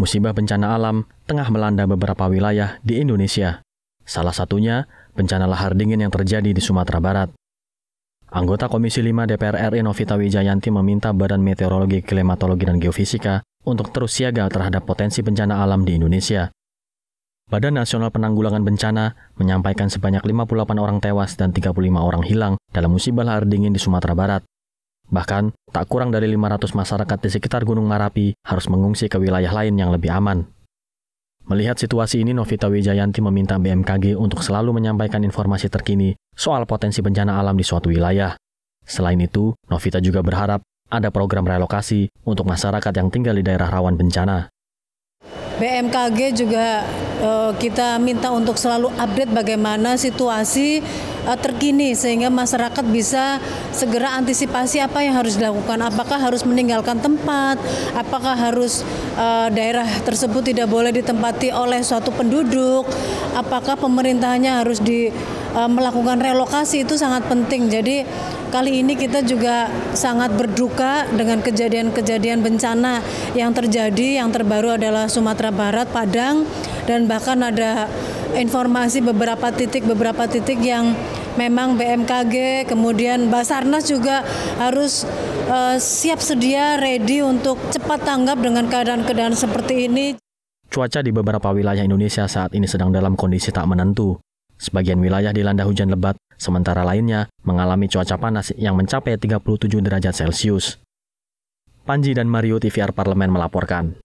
musibah bencana alam tengah melanda beberapa wilayah di Indonesia. Salah satunya, bencana lahar dingin yang terjadi di Sumatera Barat. Anggota Komisi 5 DPR RI Novita Wijayanti meminta Badan Meteorologi, Klimatologi, dan Geofisika untuk terus siaga terhadap potensi bencana alam di Indonesia. Badan Nasional Penanggulangan Bencana menyampaikan sebanyak 58 orang tewas dan 35 orang hilang dalam musibah lahar dingin di Sumatera Barat. Bahkan, tak kurang dari 500 masyarakat di sekitar Gunung Marapi harus mengungsi ke wilayah lain yang lebih aman. Melihat situasi ini, Novita Wijayanti meminta BMKG untuk selalu menyampaikan informasi terkini soal potensi bencana alam di suatu wilayah. Selain itu, Novita juga berharap ada program relokasi untuk masyarakat yang tinggal di daerah rawan bencana. BMKG juga uh, kita minta untuk selalu update bagaimana situasi uh, terkini sehingga masyarakat bisa segera antisipasi apa yang harus dilakukan. Apakah harus meninggalkan tempat? Apakah harus uh, daerah tersebut tidak boleh ditempati oleh suatu penduduk? Apakah pemerintahnya harus di Eh, melakukan relokasi itu sangat penting. Jadi kali ini kita juga sangat berduka dengan kejadian-kejadian bencana yang terjadi. Yang terbaru adalah Sumatera Barat, Padang, dan bahkan ada informasi beberapa titik beberapa titik yang memang BMKG kemudian Basarnas juga harus uh, siap sedia ready untuk cepat tanggap dengan keadaan-keadaan seperti ini. Cuaca di beberapa wilayah Indonesia saat ini sedang dalam kondisi tak menentu. Sebagian wilayah dilanda hujan lebat, sementara lainnya mengalami cuaca panas yang mencapai 37 derajat Celcius. Panji dan Mario TVR Parlemen melaporkan.